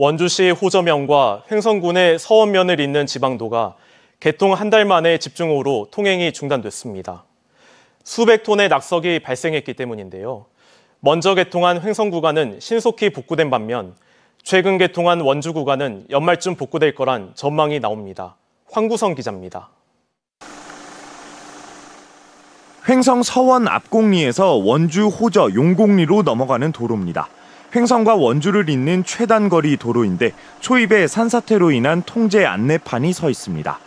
원주시 호저면과 횡성군의 서원면을 잇는 지방도가 개통 한 달 만에 집중호우로 통행이 중단됐습니다. 수백 톤의 낙석이 발생했기 때문인데요. 먼저 개통한 횡성 구간은 신속히 복구된 반면 최근 개통한 원주 구간은 연말쯤 복구될 거란 전망이 나옵니다. 황구성 기자입니다. 횡성 서원 앞곡리에서 원주 호저 용곡리로 넘어가는 도로입니다. 횡성과 원주를 잇는 최단거리 도로인데 초입에 산사태로 인한 통제 안내판이 서 있습니다.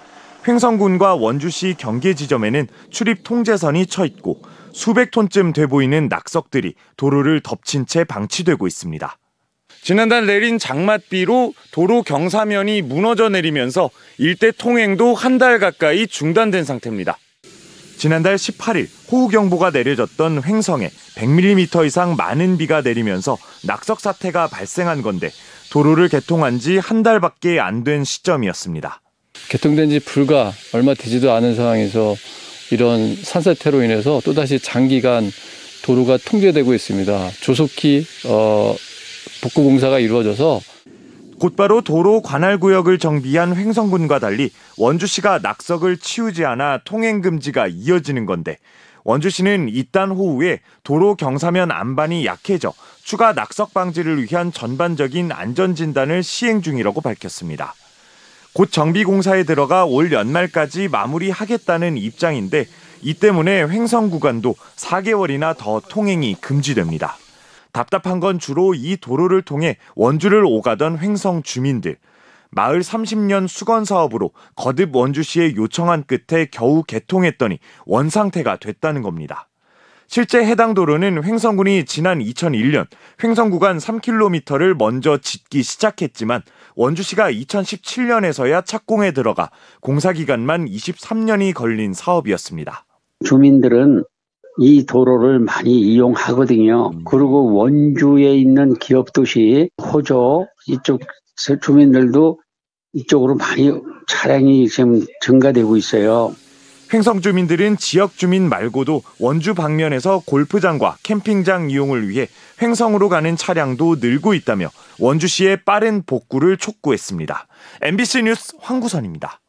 횡성군과 원주시 경계 지점에는 출입 통제선이 쳐 있고 수백 톤쯤 돼 보이는 낙석들이 도로를 덮친 채 방치되고 있습니다. 지난달 내린 장맛비로 도로 경사면이 무너져 내리면서 일대 통행도 한 달 가까이 중단된 상태입니다. 지난달 18일 호우경보가 내려졌던 횡성에 100mm 이상 많은 비가 내리면서 낙석 사태가 발생한 건데 도로를 개통한 지 한 달밖에 안 된 시점이었습니다. 개통된 지 불과 얼마 되지도 않은 상황에서 이런 산사태로 인해서 또다시 장기간 도로가 통제되고 있습니다. 조속히 어, 복구 공사가 이루어져서 곧바로 도로 관할 구역을 정비한 횡성군과 달리 원주시가 낙석을 치우지 않아 통행 금지가 이어지는 건데 원주시는 이딴 호우에 도로 경사면 안반이 약해져 추가 낙석 방지를 위한 전반적인 안전 진단을 시행 중이라고 밝혔습니다. 곧 정비 공사에 들어가 올 연말까지 마무리하겠다는 입장인데 이 때문에 횡성 구간도 4개월이나 더 통행이 금지됩니다. 답답한 건 주로 이 도로를 통해 원주를 오가던 횡성 주민들. 마을 30년 수건 사업으로 거듭 원주시에 요청한 끝에 겨우 개통했더니 원상태가 됐다는 겁니다. 실제 해당 도로는 횡성군이 지난 2001년 횡성 구간 3km를 먼저 짓기 시작했지만 원주시가 2017년에서야 착공에 들어가 공사 기간만 23년이 걸린 사업이었습니다. 주민들은 이 도로를 많이 이용하거든요. 음. 그리고 원주에 있는 기업 도시 호조 이쪽 주민들도 이쪽으로 많이 차량이 지금 증가되고 있어요. 횡성 주민들은 지역 주민 말고도 원주 방면에서 골프장과 캠핑장 이용을 위해 횡성으로 가는 차량도 늘고 있다며 원주시의 빠른 복구를 촉구했습니다. MBC 뉴스 황구선입니다.